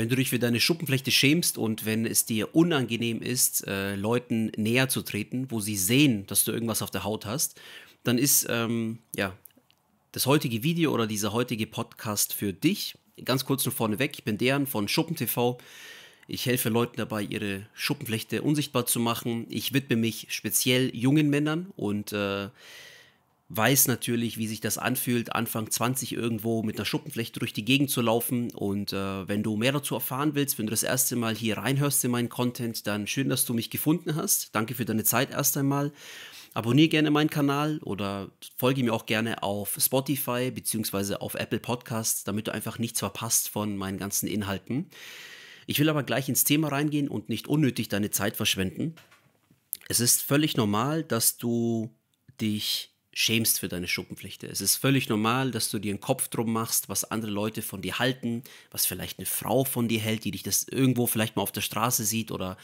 wenn du dich für deine Schuppenflechte schämst und wenn es dir unangenehm ist, äh, Leuten näher zu treten, wo sie sehen, dass du irgendwas auf der Haut hast, dann ist ähm, ja das heutige Video oder dieser heutige Podcast für dich. Ganz kurz nur vorneweg, ich bin Dejan von SchuppenTV. Ich helfe Leuten dabei, ihre Schuppenflechte unsichtbar zu machen. Ich widme mich speziell jungen Männern und äh, weiß natürlich, wie sich das anfühlt, Anfang 20 irgendwo mit einer Schuppenflechte durch die Gegend zu laufen. Und äh, wenn du mehr dazu erfahren willst, wenn du das erste Mal hier reinhörst in meinen Content, dann schön, dass du mich gefunden hast. Danke für deine Zeit erst einmal. Abonniere gerne meinen Kanal oder folge mir auch gerne auf Spotify bzw. auf Apple Podcasts, damit du einfach nichts verpasst von meinen ganzen Inhalten. Ich will aber gleich ins Thema reingehen und nicht unnötig deine Zeit verschwenden. Es ist völlig normal, dass du dich schämst für deine Schuppenflechte. Es ist völlig normal, dass du dir einen Kopf drum machst, was andere Leute von dir halten, was vielleicht eine Frau von dir hält, die dich das irgendwo vielleicht mal auf der Straße sieht oder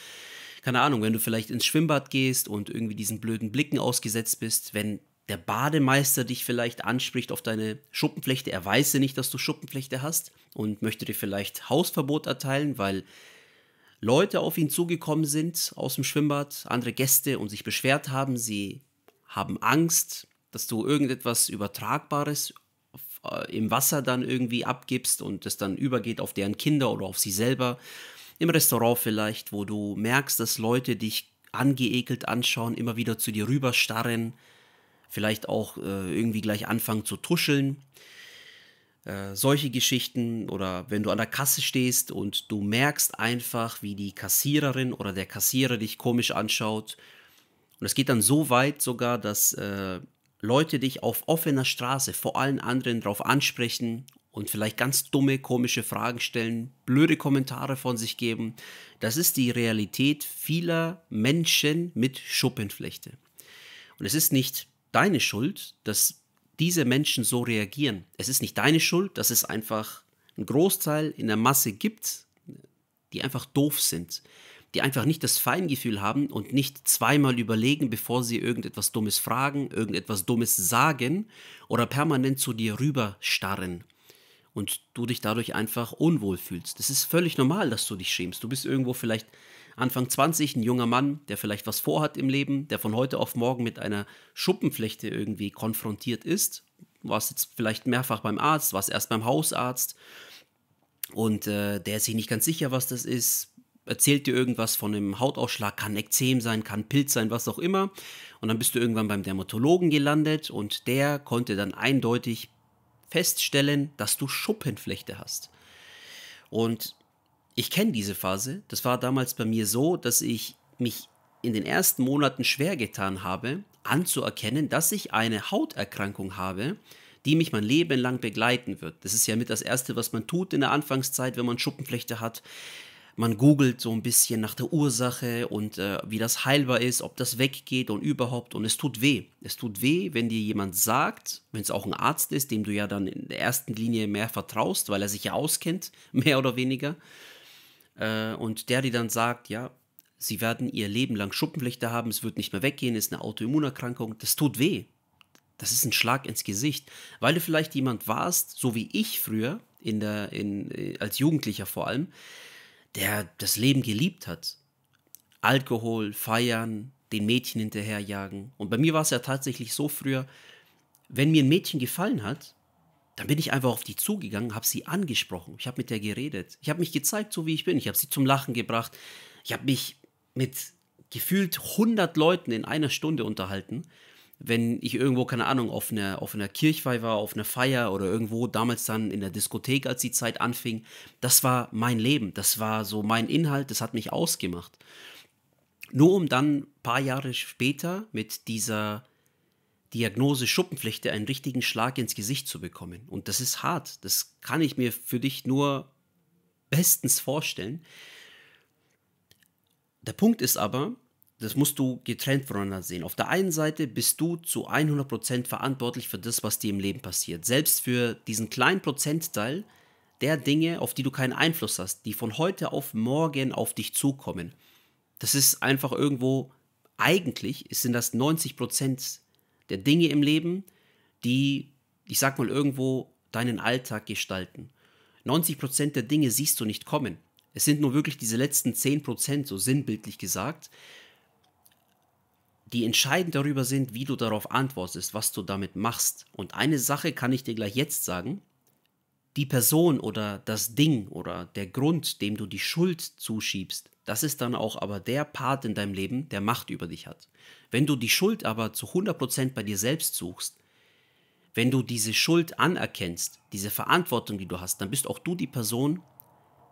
keine Ahnung, wenn du vielleicht ins Schwimmbad gehst und irgendwie diesen blöden Blicken ausgesetzt bist, wenn der Bademeister dich vielleicht anspricht auf deine Schuppenflechte, er weiß ja nicht, dass du Schuppenflechte hast und möchte dir vielleicht Hausverbot erteilen, weil Leute auf ihn zugekommen sind aus dem Schwimmbad, andere Gäste und sich beschwert haben, sie haben Angst, dass du irgendetwas Übertragbares äh, im Wasser dann irgendwie abgibst und es dann übergeht auf deren Kinder oder auf sie selber. Im Restaurant vielleicht, wo du merkst, dass Leute dich angeekelt anschauen, immer wieder zu dir rüberstarren, vielleicht auch äh, irgendwie gleich anfangen zu tuscheln. Äh, solche Geschichten oder wenn du an der Kasse stehst und du merkst einfach, wie die Kassiererin oder der Kassierer dich komisch anschaut. Und es geht dann so weit sogar, dass äh, Leute dich auf offener Straße vor allen anderen darauf ansprechen und vielleicht ganz dumme, komische Fragen stellen, blöde Kommentare von sich geben. Das ist die Realität vieler Menschen mit Schuppenflechte. Und es ist nicht deine Schuld, dass diese Menschen so reagieren. Es ist nicht deine Schuld, dass es einfach einen Großteil in der Masse gibt, die einfach doof sind, die einfach nicht das Feingefühl haben und nicht zweimal überlegen, bevor sie irgendetwas Dummes fragen, irgendetwas Dummes sagen oder permanent zu dir rüberstarren und du dich dadurch einfach unwohl fühlst. Es ist völlig normal, dass du dich schämst. Du bist irgendwo vielleicht Anfang 20, ein junger Mann, der vielleicht was vorhat im Leben, der von heute auf morgen mit einer Schuppenflechte irgendwie konfrontiert ist. Du Warst jetzt vielleicht mehrfach beim Arzt, warst erst beim Hausarzt und äh, der ist sich nicht ganz sicher, was das ist, erzählt dir irgendwas von einem Hautausschlag, kann Ekzem sein, kann Pilz sein, was auch immer. Und dann bist du irgendwann beim Dermatologen gelandet und der konnte dann eindeutig feststellen, dass du Schuppenflechte hast. Und ich kenne diese Phase. Das war damals bei mir so, dass ich mich in den ersten Monaten schwer getan habe, anzuerkennen, dass ich eine Hauterkrankung habe, die mich mein Leben lang begleiten wird. Das ist ja mit das Erste, was man tut in der Anfangszeit, wenn man Schuppenflechte hat man googelt so ein bisschen nach der Ursache und äh, wie das heilbar ist, ob das weggeht und überhaupt. Und es tut weh. Es tut weh, wenn dir jemand sagt, wenn es auch ein Arzt ist, dem du ja dann in der ersten Linie mehr vertraust, weil er sich ja auskennt, mehr oder weniger. Äh, und der dir dann sagt, ja, sie werden ihr Leben lang Schuppenflechte haben, es wird nicht mehr weggehen, ist eine Autoimmunerkrankung. Das tut weh. Das ist ein Schlag ins Gesicht, weil du vielleicht jemand warst, so wie ich früher, in der, in, äh, als Jugendlicher vor allem, der das Leben geliebt hat. Alkohol, feiern, den Mädchen hinterherjagen. Und bei mir war es ja tatsächlich so früher, wenn mir ein Mädchen gefallen hat, dann bin ich einfach auf die zugegangen, habe sie angesprochen, ich habe mit der geredet, ich habe mich gezeigt, so wie ich bin, ich habe sie zum Lachen gebracht, ich habe mich mit gefühlt 100 Leuten in einer Stunde unterhalten wenn ich irgendwo, keine Ahnung, auf einer, auf einer Kirchweih war, auf einer Feier oder irgendwo, damals dann in der Diskothek, als die Zeit anfing, das war mein Leben, das war so mein Inhalt, das hat mich ausgemacht. Nur um dann ein paar Jahre später mit dieser Diagnose Schuppenflechte einen richtigen Schlag ins Gesicht zu bekommen. Und das ist hart, das kann ich mir für dich nur bestens vorstellen. Der Punkt ist aber, das musst du getrennt voneinander sehen. Auf der einen Seite bist du zu 100% verantwortlich für das, was dir im Leben passiert. Selbst für diesen kleinen Prozentteil der Dinge, auf die du keinen Einfluss hast, die von heute auf morgen auf dich zukommen. Das ist einfach irgendwo, eigentlich sind das 90% der Dinge im Leben, die, ich sag mal, irgendwo deinen Alltag gestalten. 90% der Dinge siehst du nicht kommen. Es sind nur wirklich diese letzten 10%, so sinnbildlich gesagt, die entscheidend darüber sind, wie du darauf antwortest, was du damit machst. Und eine Sache kann ich dir gleich jetzt sagen. Die Person oder das Ding oder der Grund, dem du die Schuld zuschiebst, das ist dann auch aber der Part in deinem Leben, der Macht über dich hat. Wenn du die Schuld aber zu 100% bei dir selbst suchst, wenn du diese Schuld anerkennst, diese Verantwortung, die du hast, dann bist auch du die Person,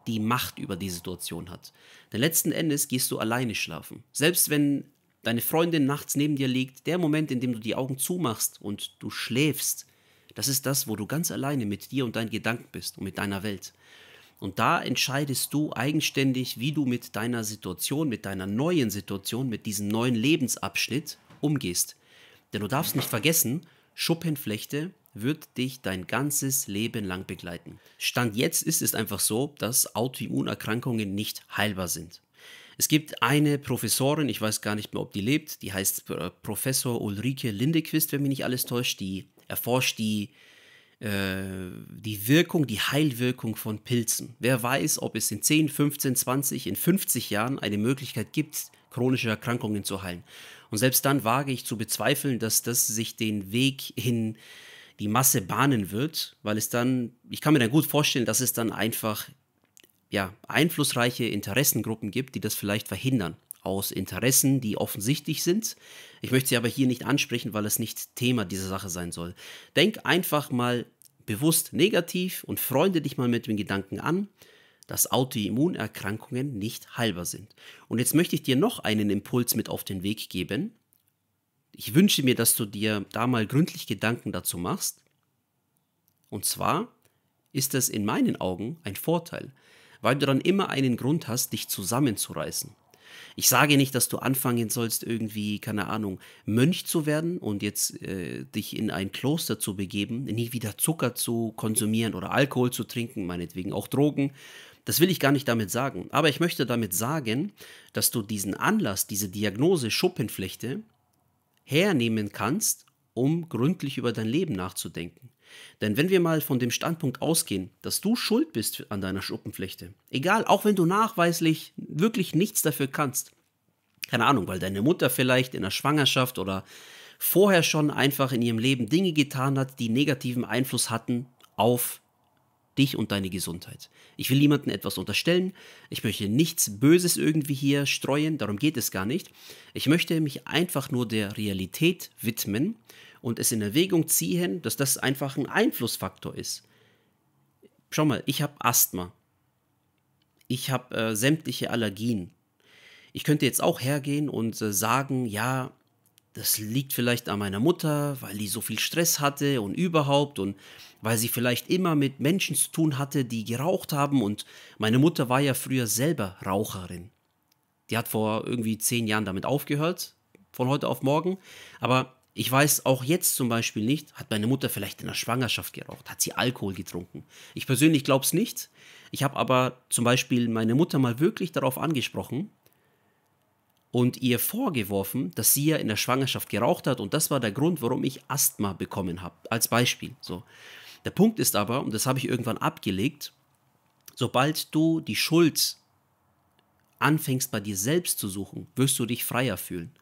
die Macht über die Situation hat. Denn letzten Endes gehst du alleine schlafen. Selbst wenn deine Freundin nachts neben dir liegt, der Moment, in dem du die Augen zumachst und du schläfst, das ist das, wo du ganz alleine mit dir und deinen Gedanken bist und mit deiner Welt. Und da entscheidest du eigenständig, wie du mit deiner Situation, mit deiner neuen Situation, mit diesem neuen Lebensabschnitt umgehst. Denn du darfst nicht vergessen, Schuppenflechte wird dich dein ganzes Leben lang begleiten. Stand jetzt ist es einfach so, dass Autoimmunerkrankungen nicht heilbar sind. Es gibt eine Professorin, ich weiß gar nicht mehr, ob die lebt, die heißt äh, Professor Ulrike Lindequist, wenn mich nicht alles täuscht, die erforscht die, äh, die Wirkung, die Heilwirkung von Pilzen. Wer weiß, ob es in 10, 15, 20, in 50 Jahren eine Möglichkeit gibt, chronische Erkrankungen zu heilen. Und selbst dann wage ich zu bezweifeln, dass das sich den Weg in die Masse bahnen wird, weil es dann, ich kann mir dann gut vorstellen, dass es dann einfach ja, einflussreiche Interessengruppen gibt, die das vielleicht verhindern. Aus Interessen, die offensichtlich sind. Ich möchte sie aber hier nicht ansprechen, weil es nicht Thema dieser Sache sein soll. Denk einfach mal bewusst negativ und freunde dich mal mit dem Gedanken an, dass Autoimmunerkrankungen nicht heilbar sind. Und jetzt möchte ich dir noch einen Impuls mit auf den Weg geben. Ich wünsche mir, dass du dir da mal gründlich Gedanken dazu machst. Und zwar ist es in meinen Augen ein Vorteil, weil du dann immer einen Grund hast, dich zusammenzureißen. Ich sage nicht, dass du anfangen sollst, irgendwie, keine Ahnung, Mönch zu werden und jetzt äh, dich in ein Kloster zu begeben, nie wieder Zucker zu konsumieren oder Alkohol zu trinken, meinetwegen auch Drogen. Das will ich gar nicht damit sagen. Aber ich möchte damit sagen, dass du diesen Anlass, diese Diagnose Schuppenflechte hernehmen kannst um gründlich über dein Leben nachzudenken. Denn wenn wir mal von dem Standpunkt ausgehen, dass du schuld bist an deiner Schuppenflechte, egal, auch wenn du nachweislich wirklich nichts dafür kannst, keine Ahnung, weil deine Mutter vielleicht in der Schwangerschaft oder vorher schon einfach in ihrem Leben Dinge getan hat, die negativen Einfluss hatten auf dich und deine Gesundheit. Ich will niemandem etwas unterstellen. Ich möchte nichts Böses irgendwie hier streuen, darum geht es gar nicht. Ich möchte mich einfach nur der Realität widmen und es in Erwägung ziehen, dass das einfach ein Einflussfaktor ist. Schau mal, ich habe Asthma. Ich habe äh, sämtliche Allergien. Ich könnte jetzt auch hergehen und äh, sagen, ja, das liegt vielleicht an meiner Mutter, weil die so viel Stress hatte und überhaupt und weil sie vielleicht immer mit Menschen zu tun hatte, die geraucht haben und meine Mutter war ja früher selber Raucherin. Die hat vor irgendwie zehn Jahren damit aufgehört, von heute auf morgen, aber ich weiß auch jetzt zum Beispiel nicht, hat meine Mutter vielleicht in der Schwangerschaft geraucht, hat sie Alkohol getrunken. Ich persönlich glaube es nicht. Ich habe aber zum Beispiel meine Mutter mal wirklich darauf angesprochen und ihr vorgeworfen, dass sie ja in der Schwangerschaft geraucht hat und das war der Grund, warum ich Asthma bekommen habe, als Beispiel. So. Der Punkt ist aber, und das habe ich irgendwann abgelegt, sobald du die Schuld anfängst bei dir selbst zu suchen, wirst du dich freier fühlen.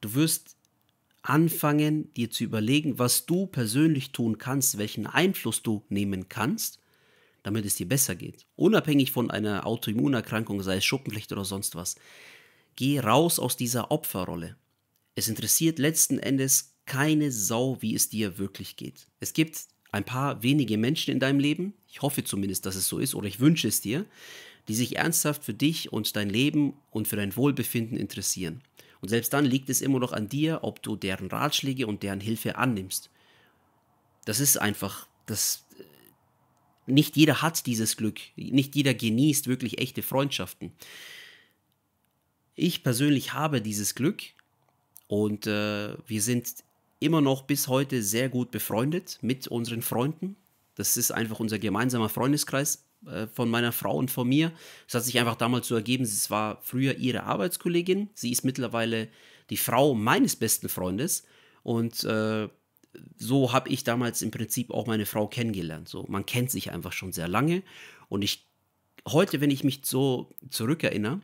Du wirst anfangen, dir zu überlegen, was du persönlich tun kannst, welchen Einfluss du nehmen kannst, damit es dir besser geht. Unabhängig von einer Autoimmunerkrankung, sei es Schuppenflecht oder sonst was. Geh raus aus dieser Opferrolle. Es interessiert letzten Endes keine Sau, wie es dir wirklich geht. Es gibt ein paar wenige Menschen in deinem Leben, ich hoffe zumindest, dass es so ist, oder ich wünsche es dir, die sich ernsthaft für dich und dein Leben und für dein Wohlbefinden interessieren. Und selbst dann liegt es immer noch an dir, ob du deren Ratschläge und deren Hilfe annimmst. Das ist einfach, das nicht jeder hat dieses Glück, nicht jeder genießt wirklich echte Freundschaften. Ich persönlich habe dieses Glück und äh, wir sind immer noch bis heute sehr gut befreundet mit unseren Freunden. Das ist einfach unser gemeinsamer Freundeskreis äh, von meiner Frau und von mir. Das hat sich einfach damals so ergeben. Es war früher ihre Arbeitskollegin. Sie ist mittlerweile die Frau meines besten Freundes. Und äh, so habe ich damals im Prinzip auch meine Frau kennengelernt. So, man kennt sich einfach schon sehr lange. Und ich heute, wenn ich mich so zurückerinnere,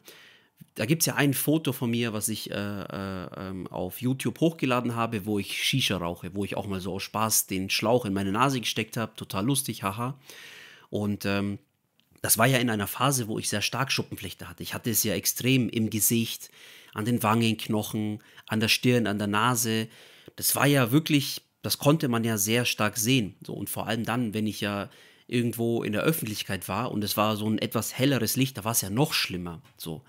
da gibt es ja ein Foto von mir, was ich äh, äh, ähm, auf YouTube hochgeladen habe, wo ich Shisha rauche, wo ich auch mal so aus Spaß den Schlauch in meine Nase gesteckt habe. Total lustig, haha. Und ähm, das war ja in einer Phase, wo ich sehr stark Schuppenflechte hatte. Ich hatte es ja extrem im Gesicht, an den Wangenknochen, an der Stirn, an der Nase. Das war ja wirklich, das konnte man ja sehr stark sehen. So, und vor allem dann, wenn ich ja irgendwo in der Öffentlichkeit war und es war so ein etwas helleres Licht, da war es ja noch schlimmer. So.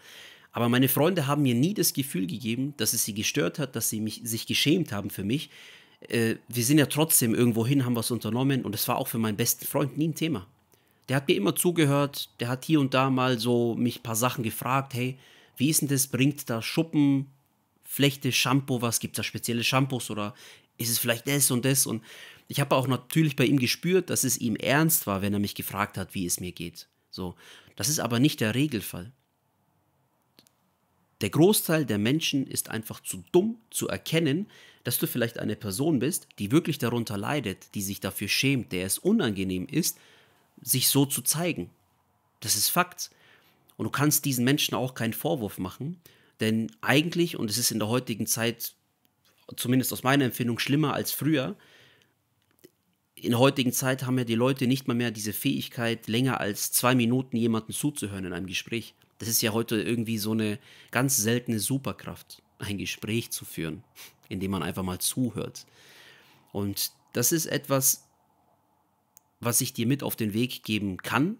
Aber meine Freunde haben mir nie das Gefühl gegeben, dass es sie gestört hat, dass sie mich, sich geschämt haben für mich. Äh, wir sind ja trotzdem irgendwo hin, haben was unternommen und das war auch für meinen besten Freund nie ein Thema. Der hat mir immer zugehört, der hat hier und da mal so mich ein paar Sachen gefragt, hey, wie ist denn das, bringt da Schuppen, Flechte, Shampoo, was gibt es da spezielle Shampoos oder ist es vielleicht das und das und ich habe auch natürlich bei ihm gespürt, dass es ihm ernst war, wenn er mich gefragt hat, wie es mir geht. So, das ist aber nicht der Regelfall. Der Großteil der Menschen ist einfach zu dumm zu erkennen, dass du vielleicht eine Person bist, die wirklich darunter leidet, die sich dafür schämt, der es unangenehm ist, sich so zu zeigen. Das ist Fakt. Und du kannst diesen Menschen auch keinen Vorwurf machen, denn eigentlich, und es ist in der heutigen Zeit, zumindest aus meiner Empfindung, schlimmer als früher, in der heutigen Zeit haben ja die Leute nicht mal mehr diese Fähigkeit, länger als zwei Minuten jemanden zuzuhören in einem Gespräch. Das ist ja heute irgendwie so eine ganz seltene Superkraft, ein Gespräch zu führen, indem man einfach mal zuhört. Und das ist etwas, was ich dir mit auf den Weg geben kann.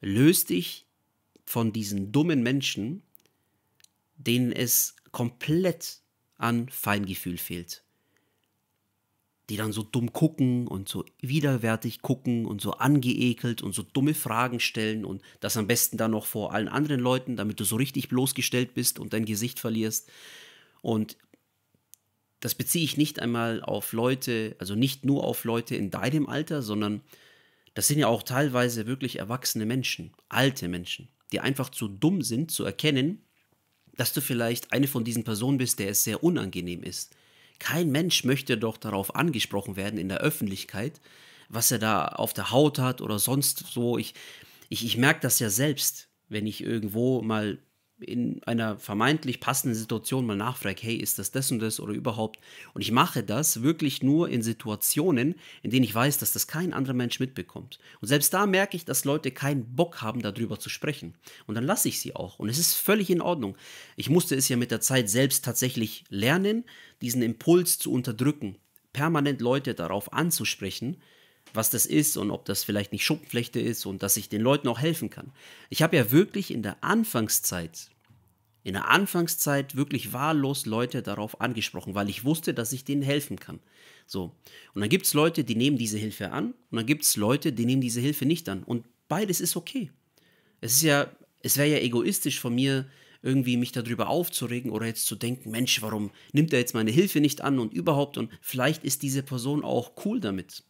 Löst dich von diesen dummen Menschen, denen es komplett an Feingefühl fehlt die dann so dumm gucken und so widerwärtig gucken und so angeekelt und so dumme Fragen stellen und das am besten dann noch vor allen anderen Leuten, damit du so richtig bloßgestellt bist und dein Gesicht verlierst. Und das beziehe ich nicht einmal auf Leute, also nicht nur auf Leute in deinem Alter, sondern das sind ja auch teilweise wirklich erwachsene Menschen, alte Menschen, die einfach zu dumm sind zu erkennen, dass du vielleicht eine von diesen Personen bist, der es sehr unangenehm ist kein Mensch möchte doch darauf angesprochen werden in der Öffentlichkeit, was er da auf der Haut hat oder sonst so. Ich, ich, ich merke das ja selbst, wenn ich irgendwo mal in einer vermeintlich passenden Situation mal nachfrage, hey, ist das das und das oder überhaupt? Und ich mache das wirklich nur in Situationen, in denen ich weiß, dass das kein anderer Mensch mitbekommt. Und selbst da merke ich, dass Leute keinen Bock haben, darüber zu sprechen. Und dann lasse ich sie auch. Und es ist völlig in Ordnung. Ich musste es ja mit der Zeit selbst tatsächlich lernen, diesen Impuls zu unterdrücken, permanent Leute darauf anzusprechen, was das ist und ob das vielleicht nicht Schuppenflechte ist und dass ich den Leuten auch helfen kann. Ich habe ja wirklich in der Anfangszeit, in der Anfangszeit wirklich wahllos Leute darauf angesprochen, weil ich wusste, dass ich denen helfen kann. So. Und dann gibt es Leute, die nehmen diese Hilfe an und dann gibt es Leute, die nehmen diese Hilfe nicht an. Und beides ist okay. Es ist ja, es wäre ja egoistisch von mir, irgendwie mich darüber aufzuregen oder jetzt zu denken, Mensch, warum nimmt er jetzt meine Hilfe nicht an und überhaupt und vielleicht ist diese Person auch cool damit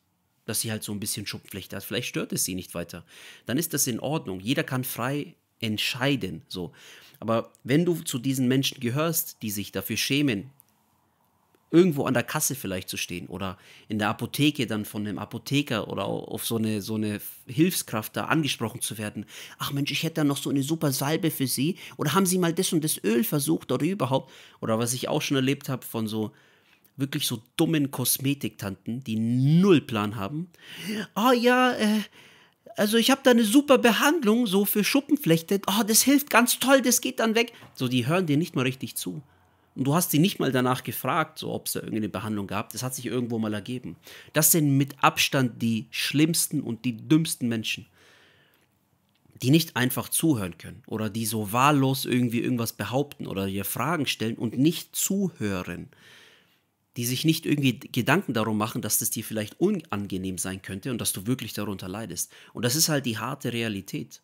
dass sie halt so ein bisschen Schuppenflechte hat. Vielleicht stört es sie nicht weiter. Dann ist das in Ordnung. Jeder kann frei entscheiden. So. Aber wenn du zu diesen Menschen gehörst, die sich dafür schämen, irgendwo an der Kasse vielleicht zu stehen oder in der Apotheke dann von einem Apotheker oder auf so eine, so eine Hilfskraft da angesprochen zu werden. Ach Mensch, ich hätte da noch so eine super Salbe für Sie oder haben Sie mal das und das Öl versucht oder überhaupt oder was ich auch schon erlebt habe von so wirklich so dummen Kosmetiktanten, die null Plan haben. Oh ja, äh, also ich habe da eine super Behandlung so für Schuppenflechte. Oh, das hilft ganz toll, das geht dann weg. So, die hören dir nicht mal richtig zu. Und du hast sie nicht mal danach gefragt, so ob es da irgendeine Behandlung gab. Das hat sich irgendwo mal ergeben. Das sind mit Abstand die schlimmsten und die dümmsten Menschen, die nicht einfach zuhören können oder die so wahllos irgendwie irgendwas behaupten oder dir Fragen stellen und nicht zuhören die sich nicht irgendwie Gedanken darum machen, dass das dir vielleicht unangenehm sein könnte und dass du wirklich darunter leidest. Und das ist halt die harte Realität.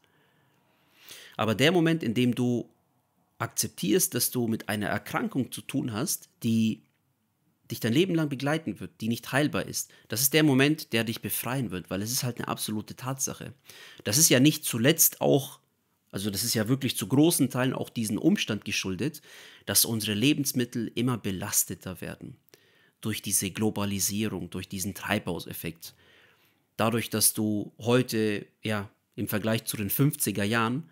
Aber der Moment, in dem du akzeptierst, dass du mit einer Erkrankung zu tun hast, die dich dein Leben lang begleiten wird, die nicht heilbar ist, das ist der Moment, der dich befreien wird, weil es ist halt eine absolute Tatsache. Das ist ja nicht zuletzt auch also das ist ja wirklich zu großen Teilen auch diesen Umstand geschuldet, dass unsere Lebensmittel immer belasteter werden durch diese Globalisierung, durch diesen Treibhauseffekt. Dadurch, dass du heute, ja, im Vergleich zu den 50er Jahren,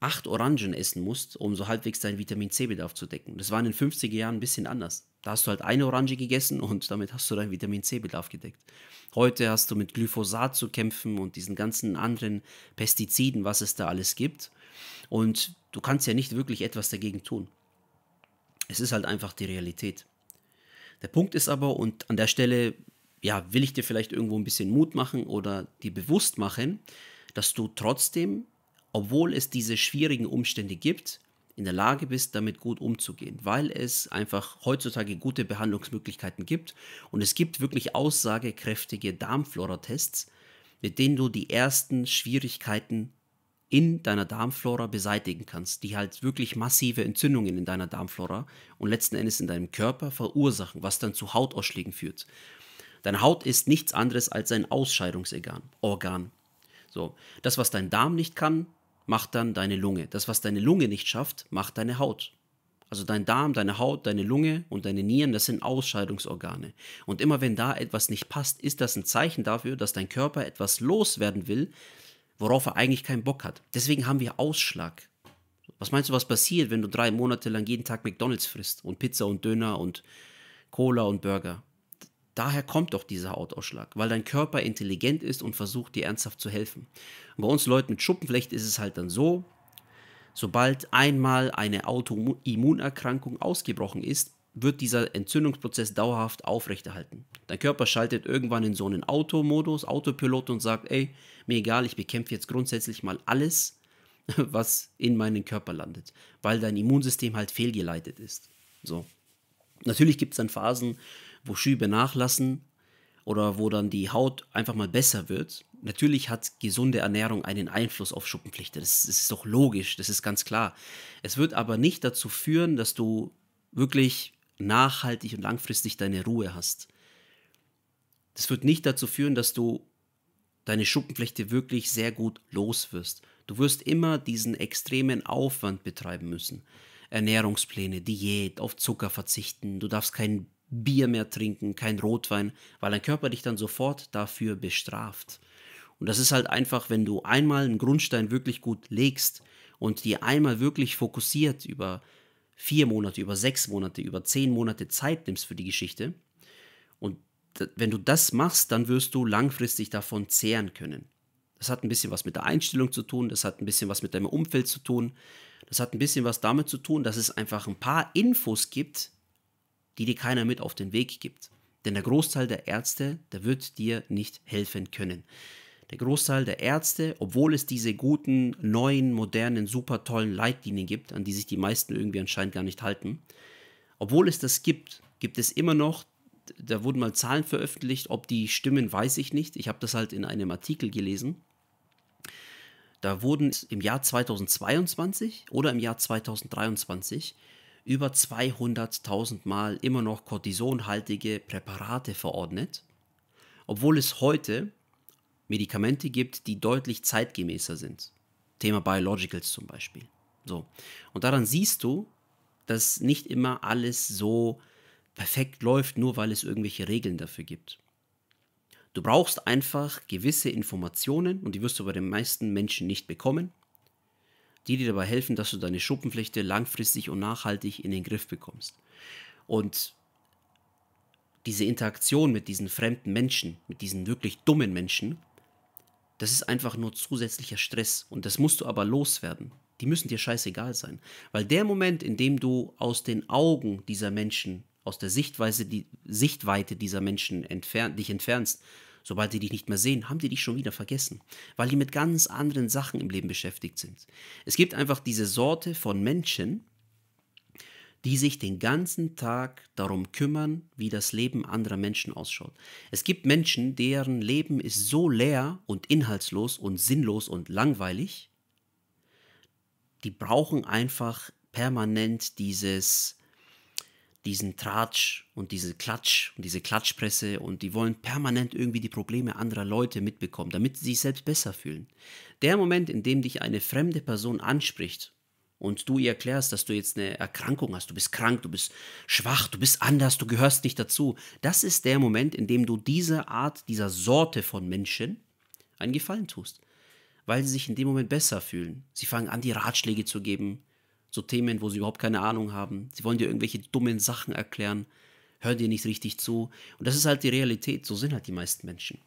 acht Orangen essen musst, um so halbwegs deinen Vitamin C-Bedarf zu decken. Das war in den 50er Jahren ein bisschen anders. Da hast du halt eine Orange gegessen und damit hast du deinen Vitamin C-Bedarf gedeckt. Heute hast du mit Glyphosat zu kämpfen und diesen ganzen anderen Pestiziden, was es da alles gibt. Und du kannst ja nicht wirklich etwas dagegen tun. Es ist halt einfach die Realität. Der Punkt ist aber, und an der Stelle ja, will ich dir vielleicht irgendwo ein bisschen Mut machen oder dir bewusst machen, dass du trotzdem, obwohl es diese schwierigen Umstände gibt, in der Lage bist, damit gut umzugehen, weil es einfach heutzutage gute Behandlungsmöglichkeiten gibt und es gibt wirklich aussagekräftige Darmflora-Tests, mit denen du die ersten Schwierigkeiten in deiner Darmflora beseitigen kannst, die halt wirklich massive Entzündungen in deiner Darmflora und letzten Endes in deinem Körper verursachen, was dann zu Hautausschlägen führt. Deine Haut ist nichts anderes als ein Ausscheidungsorgan. Organ. So, das, was dein Darm nicht kann, macht dann deine Lunge. Das, was deine Lunge nicht schafft, macht deine Haut. Also dein Darm, deine Haut, deine Lunge und deine Nieren, das sind Ausscheidungsorgane. Und immer wenn da etwas nicht passt, ist das ein Zeichen dafür, dass dein Körper etwas loswerden will, worauf er eigentlich keinen Bock hat. Deswegen haben wir Ausschlag. Was meinst du, was passiert, wenn du drei Monate lang jeden Tag McDonalds frisst und Pizza und Döner und Cola und Burger? Daher kommt doch dieser Hautausschlag, weil dein Körper intelligent ist und versucht dir ernsthaft zu helfen. Und bei uns Leuten mit Schuppenflecht ist es halt dann so, sobald einmal eine Autoimmunerkrankung ausgebrochen ist, wird dieser Entzündungsprozess dauerhaft aufrechterhalten. Dein Körper schaltet irgendwann in so einen Automodus, Autopilot und sagt, ey, mir egal, ich bekämpfe jetzt grundsätzlich mal alles, was in meinen Körper landet, weil dein Immunsystem halt fehlgeleitet ist. So. Natürlich gibt es dann Phasen, wo Schübe nachlassen oder wo dann die Haut einfach mal besser wird. Natürlich hat gesunde Ernährung einen Einfluss auf Schuppenpflicht. Das, das ist doch logisch, das ist ganz klar. Es wird aber nicht dazu führen, dass du wirklich nachhaltig und langfristig deine Ruhe hast. Das wird nicht dazu führen, dass du deine Schuppenflechte wirklich sehr gut los wirst. Du wirst immer diesen extremen Aufwand betreiben müssen. Ernährungspläne, Diät, auf Zucker verzichten, du darfst kein Bier mehr trinken, kein Rotwein, weil dein Körper dich dann sofort dafür bestraft. Und das ist halt einfach, wenn du einmal einen Grundstein wirklich gut legst und dir einmal wirklich fokussiert über vier Monate, über sechs Monate, über zehn Monate Zeit nimmst für die Geschichte. Und wenn du das machst, dann wirst du langfristig davon zehren können. Das hat ein bisschen was mit der Einstellung zu tun, das hat ein bisschen was mit deinem Umfeld zu tun, das hat ein bisschen was damit zu tun, dass es einfach ein paar Infos gibt, die dir keiner mit auf den Weg gibt. Denn der Großteil der Ärzte, der wird dir nicht helfen können. Der Großteil der Ärzte, obwohl es diese guten, neuen, modernen, super tollen Leitlinien gibt, an die sich die meisten irgendwie anscheinend gar nicht halten, obwohl es das gibt, gibt es immer noch, da wurden mal Zahlen veröffentlicht, ob die stimmen, weiß ich nicht. Ich habe das halt in einem Artikel gelesen. Da wurden im Jahr 2022 oder im Jahr 2023 über 200.000 Mal immer noch kortisonhaltige Präparate verordnet, obwohl es heute Medikamente gibt, die deutlich zeitgemäßer sind. Thema Biologicals zum Beispiel. So. Und daran siehst du, dass nicht immer alles so perfekt läuft, nur weil es irgendwelche Regeln dafür gibt. Du brauchst einfach gewisse Informationen und die wirst du bei den meisten Menschen nicht bekommen, die dir dabei helfen, dass du deine Schuppenflechte langfristig und nachhaltig in den Griff bekommst. Und diese Interaktion mit diesen fremden Menschen, mit diesen wirklich dummen Menschen, das ist einfach nur zusätzlicher Stress und das musst du aber loswerden. Die müssen dir scheißegal sein. Weil der Moment, in dem du aus den Augen dieser Menschen, aus der Sichtweise, die Sichtweite dieser Menschen entfern, dich entfernst, sobald die dich nicht mehr sehen, haben die dich schon wieder vergessen, weil die mit ganz anderen Sachen im Leben beschäftigt sind. Es gibt einfach diese Sorte von Menschen, die sich den ganzen Tag darum kümmern, wie das Leben anderer Menschen ausschaut. Es gibt Menschen, deren Leben ist so leer und inhaltslos und sinnlos und langweilig, die brauchen einfach permanent dieses diesen Tratsch und diese Klatsch und diese Klatschpresse und die wollen permanent irgendwie die Probleme anderer Leute mitbekommen, damit sie sich selbst besser fühlen. Der Moment, in dem dich eine fremde Person anspricht und du ihr erklärst, dass du jetzt eine Erkrankung hast, du bist krank, du bist schwach, du bist anders, du gehörst nicht dazu, das ist der Moment, in dem du dieser Art, dieser Sorte von Menschen einen Gefallen tust, weil sie sich in dem Moment besser fühlen. Sie fangen an, dir Ratschläge zu geben, zu Themen, wo sie überhaupt keine Ahnung haben. Sie wollen dir irgendwelche dummen Sachen erklären, hören dir nicht richtig zu. Und das ist halt die Realität, so sind halt die meisten Menschen.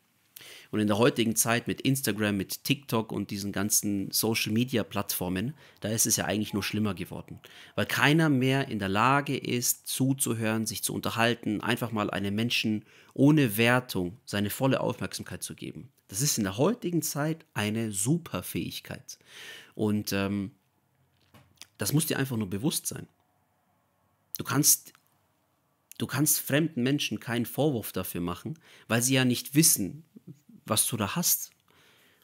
Und in der heutigen Zeit mit Instagram, mit TikTok und diesen ganzen Social-Media-Plattformen, da ist es ja eigentlich nur schlimmer geworden, weil keiner mehr in der Lage ist, zuzuhören, sich zu unterhalten, einfach mal einem Menschen ohne Wertung seine volle Aufmerksamkeit zu geben. Das ist in der heutigen Zeit eine super Fähigkeit. Und ähm, das muss dir einfach nur bewusst sein. Du kannst du kannst fremden Menschen keinen Vorwurf dafür machen, weil sie ja nicht wissen, was du da hast.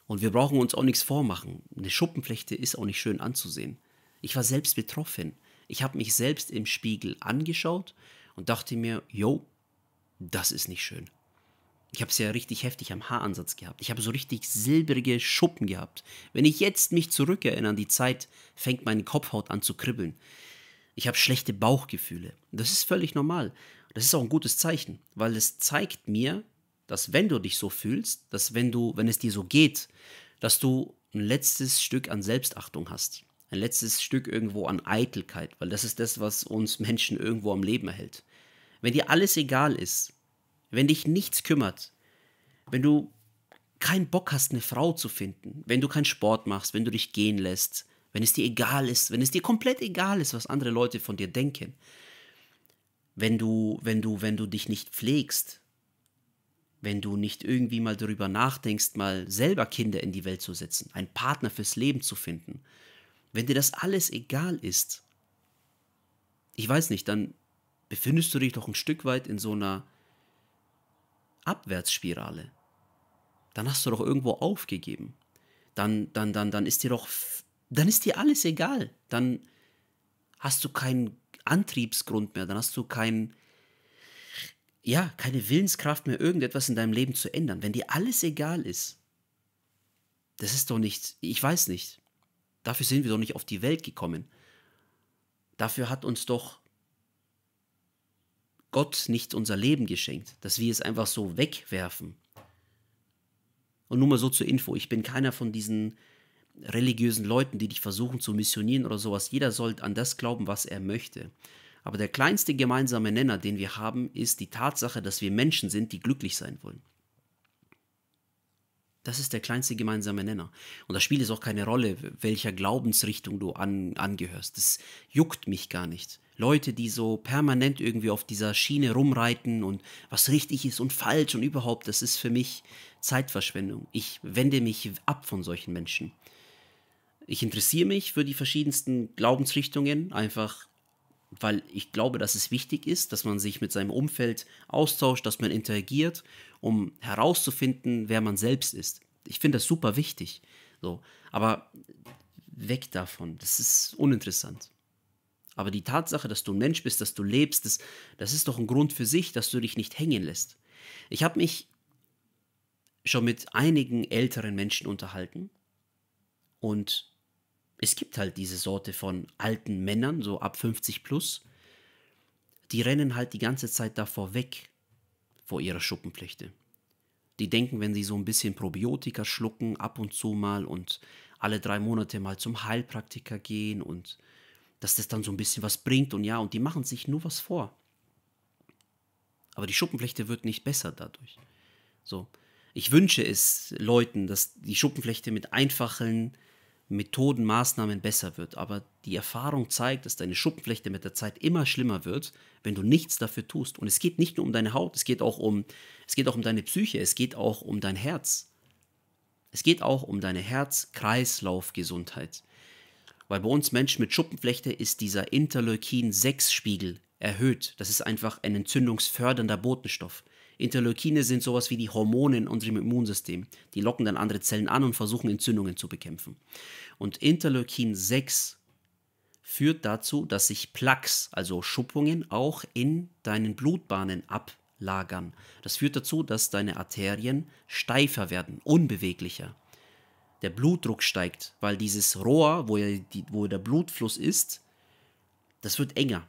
Und wir brauchen uns auch nichts vormachen. Eine Schuppenflechte ist auch nicht schön anzusehen. Ich war selbst betroffen. Ich habe mich selbst im Spiegel angeschaut und dachte mir, yo, das ist nicht schön. Ich habe es ja richtig heftig am Haaransatz gehabt. Ich habe so richtig silbrige Schuppen gehabt. Wenn ich jetzt mich zurückerinnere an die Zeit, fängt meine Kopfhaut an zu kribbeln. Ich habe schlechte Bauchgefühle. Das ist völlig normal. Das ist auch ein gutes Zeichen, weil es zeigt mir, dass wenn du dich so fühlst, dass wenn du, wenn es dir so geht, dass du ein letztes Stück an Selbstachtung hast. Ein letztes Stück irgendwo an Eitelkeit, weil das ist das, was uns Menschen irgendwo am Leben erhält. Wenn dir alles egal ist, wenn dich nichts kümmert, wenn du keinen Bock hast, eine Frau zu finden, wenn du keinen Sport machst, wenn du dich gehen lässt, wenn es dir egal ist, wenn es dir komplett egal ist, was andere Leute von dir denken, wenn du, wenn du, wenn du dich nicht pflegst, wenn du nicht irgendwie mal darüber nachdenkst, mal selber Kinder in die Welt zu setzen, einen Partner fürs Leben zu finden, wenn dir das alles egal ist, ich weiß nicht, dann befindest du dich doch ein Stück weit in so einer Abwärtsspirale. Dann hast du doch irgendwo aufgegeben. Dann, dann, dann, dann ist dir doch, dann ist dir alles egal. Dann hast du keinen Antriebsgrund mehr, dann hast du keinen ja, keine Willenskraft mehr, irgendetwas in deinem Leben zu ändern, wenn dir alles egal ist. Das ist doch nichts, ich weiß nicht. Dafür sind wir doch nicht auf die Welt gekommen. Dafür hat uns doch Gott nicht unser Leben geschenkt, dass wir es einfach so wegwerfen. Und nur mal so zur Info, ich bin keiner von diesen religiösen Leuten, die dich versuchen zu missionieren oder sowas. Jeder soll an das glauben, was er möchte. Aber der kleinste gemeinsame Nenner, den wir haben, ist die Tatsache, dass wir Menschen sind, die glücklich sein wollen. Das ist der kleinste gemeinsame Nenner. Und da spielt es auch keine Rolle, welcher Glaubensrichtung du an, angehörst. Das juckt mich gar nicht. Leute, die so permanent irgendwie auf dieser Schiene rumreiten und was richtig ist und falsch und überhaupt, das ist für mich Zeitverschwendung. Ich wende mich ab von solchen Menschen. Ich interessiere mich für die verschiedensten Glaubensrichtungen, einfach weil ich glaube, dass es wichtig ist, dass man sich mit seinem Umfeld austauscht, dass man interagiert, um herauszufinden, wer man selbst ist. Ich finde das super wichtig. So, aber weg davon, das ist uninteressant. Aber die Tatsache, dass du ein Mensch bist, dass du lebst, das, das ist doch ein Grund für sich, dass du dich nicht hängen lässt. Ich habe mich schon mit einigen älteren Menschen unterhalten und es gibt halt diese Sorte von alten Männern, so ab 50 plus, die rennen halt die ganze Zeit davor weg, vor ihrer Schuppenflechte. Die denken, wenn sie so ein bisschen Probiotika schlucken, ab und zu mal und alle drei Monate mal zum Heilpraktiker gehen und dass das dann so ein bisschen was bringt und ja, und die machen sich nur was vor. Aber die Schuppenflechte wird nicht besser dadurch. So. Ich wünsche es Leuten, dass die Schuppenflechte mit einfachen, Methoden, Maßnahmen besser wird. Aber die Erfahrung zeigt, dass deine Schuppenflechte mit der Zeit immer schlimmer wird, wenn du nichts dafür tust. Und es geht nicht nur um deine Haut, es geht auch um, es geht auch um deine Psyche, es geht auch um dein Herz. Es geht auch um deine Herz-Kreislauf-Gesundheit. Weil bei uns Menschen mit Schuppenflechte ist dieser Interleukin-6-Spiegel erhöht. Das ist einfach ein entzündungsfördernder Botenstoff. Interleukine sind sowas wie die Hormone in unserem Immunsystem. Die locken dann andere Zellen an und versuchen Entzündungen zu bekämpfen. Und Interleukin 6 führt dazu, dass sich Plaques, also Schuppungen, auch in deinen Blutbahnen ablagern. Das führt dazu, dass deine Arterien steifer werden, unbeweglicher. Der Blutdruck steigt, weil dieses Rohr, wo, die, wo der Blutfluss ist, das wird enger.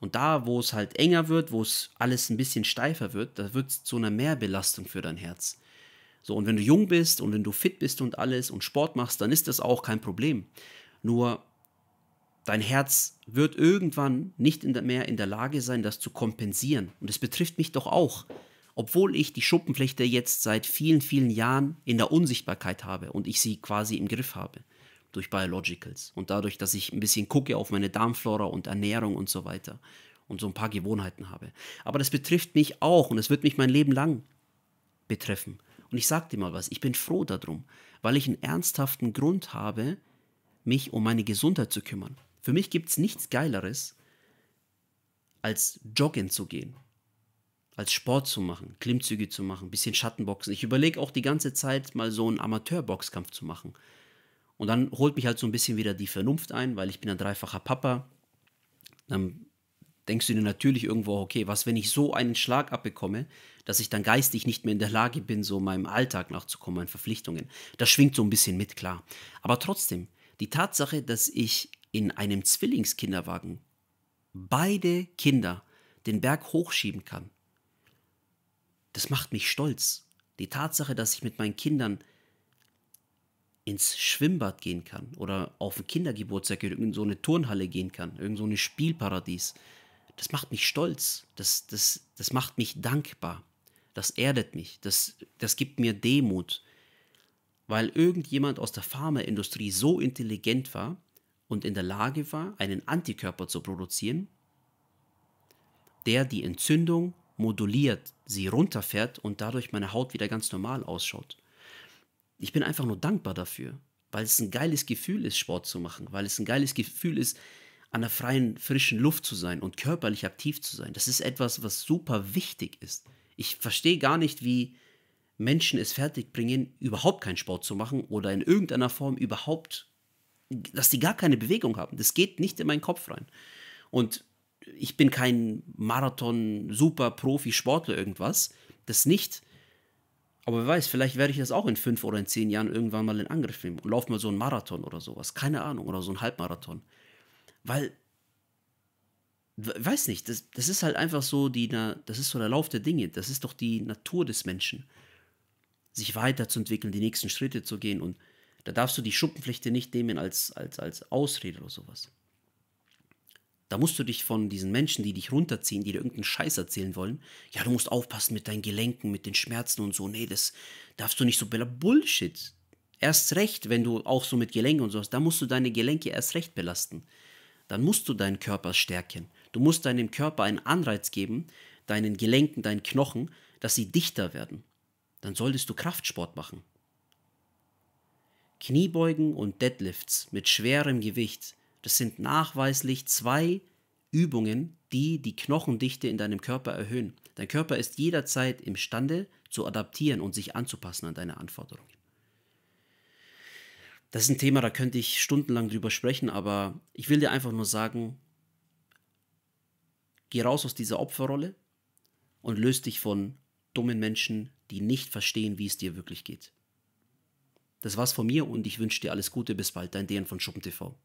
Und da, wo es halt enger wird, wo es alles ein bisschen steifer wird, da wird es zu einer Mehrbelastung für dein Herz. So, und wenn du jung bist und wenn du fit bist und alles und Sport machst, dann ist das auch kein Problem. Nur dein Herz wird irgendwann nicht in der, mehr in der Lage sein, das zu kompensieren. Und es betrifft mich doch auch. Obwohl ich die Schuppenflechte jetzt seit vielen, vielen Jahren in der Unsichtbarkeit habe und ich sie quasi im Griff habe durch Biologicals und dadurch, dass ich ein bisschen gucke auf meine Darmflora und Ernährung und so weiter und so ein paar Gewohnheiten habe. Aber das betrifft mich auch und es wird mich mein Leben lang betreffen. Und ich sage dir mal was, ich bin froh darum, weil ich einen ernsthaften Grund habe, mich um meine Gesundheit zu kümmern. Für mich gibt es nichts Geileres, als joggen zu gehen, als Sport zu machen, Klimmzüge zu machen, ein bisschen Schattenboxen. Ich überlege auch die ganze Zeit mal so einen Amateurboxkampf zu machen. Und dann holt mich halt so ein bisschen wieder die Vernunft ein, weil ich bin ein dreifacher Papa. Dann denkst du dir natürlich irgendwo, okay, was, wenn ich so einen Schlag abbekomme, dass ich dann geistig nicht mehr in der Lage bin, so meinem Alltag nachzukommen, meinen Verpflichtungen. Das schwingt so ein bisschen mit, klar. Aber trotzdem, die Tatsache, dass ich in einem Zwillingskinderwagen beide Kinder den Berg hochschieben kann, das macht mich stolz. Die Tatsache, dass ich mit meinen Kindern ins Schwimmbad gehen kann oder auf ein Kindergeburtstag in irgendeine so eine Turnhalle gehen kann, irgendein so ein Spielparadies. Das macht mich stolz, das, das, das macht mich dankbar, das erdet mich, das, das gibt mir Demut, weil irgendjemand aus der Pharmaindustrie so intelligent war und in der Lage war, einen Antikörper zu produzieren, der die Entzündung moduliert, sie runterfährt und dadurch meine Haut wieder ganz normal ausschaut ich bin einfach nur dankbar dafür, weil es ein geiles Gefühl ist, Sport zu machen, weil es ein geiles Gefühl ist, an der freien, frischen Luft zu sein und körperlich aktiv zu sein. Das ist etwas, was super wichtig ist. Ich verstehe gar nicht, wie Menschen es fertigbringen, überhaupt keinen Sport zu machen oder in irgendeiner Form überhaupt, dass die gar keine Bewegung haben. Das geht nicht in meinen Kopf rein. Und ich bin kein Marathon-Super-Profi-Sportler irgendwas. Das nicht. Aber wer weiß, vielleicht werde ich das auch in fünf oder in zehn Jahren irgendwann mal in Angriff nehmen und laufe mal so einen Marathon oder sowas. Keine Ahnung, oder so einen Halbmarathon. Weil, weiß nicht, das, das ist halt einfach so die, das ist so der Lauf der Dinge. Das ist doch die Natur des Menschen. Sich weiterzuentwickeln, die nächsten Schritte zu gehen und da darfst du die Schuppenflechte nicht nehmen als, als, als Ausrede oder sowas. Da musst du dich von diesen Menschen, die dich runterziehen, die dir irgendeinen Scheiß erzählen wollen, ja, du musst aufpassen mit deinen Gelenken, mit den Schmerzen und so. Nee, das darfst du nicht so belasten. Bullshit. Erst recht, wenn du auch so mit Gelenken und sowas, da musst du deine Gelenke erst recht belasten. Dann musst du deinen Körper stärken. Du musst deinem Körper einen Anreiz geben, deinen Gelenken, deinen Knochen, dass sie dichter werden. Dann solltest du Kraftsport machen. Kniebeugen und Deadlifts mit schwerem Gewicht das sind nachweislich zwei Übungen, die die Knochendichte in deinem Körper erhöhen. Dein Körper ist jederzeit imstande zu adaptieren und sich anzupassen an deine Anforderungen. Das ist ein Thema, da könnte ich stundenlang drüber sprechen, aber ich will dir einfach nur sagen, geh raus aus dieser Opferrolle und löse dich von dummen Menschen, die nicht verstehen, wie es dir wirklich geht. Das war's von mir und ich wünsche dir alles Gute. Bis bald, dein Dejan von Schuppen TV.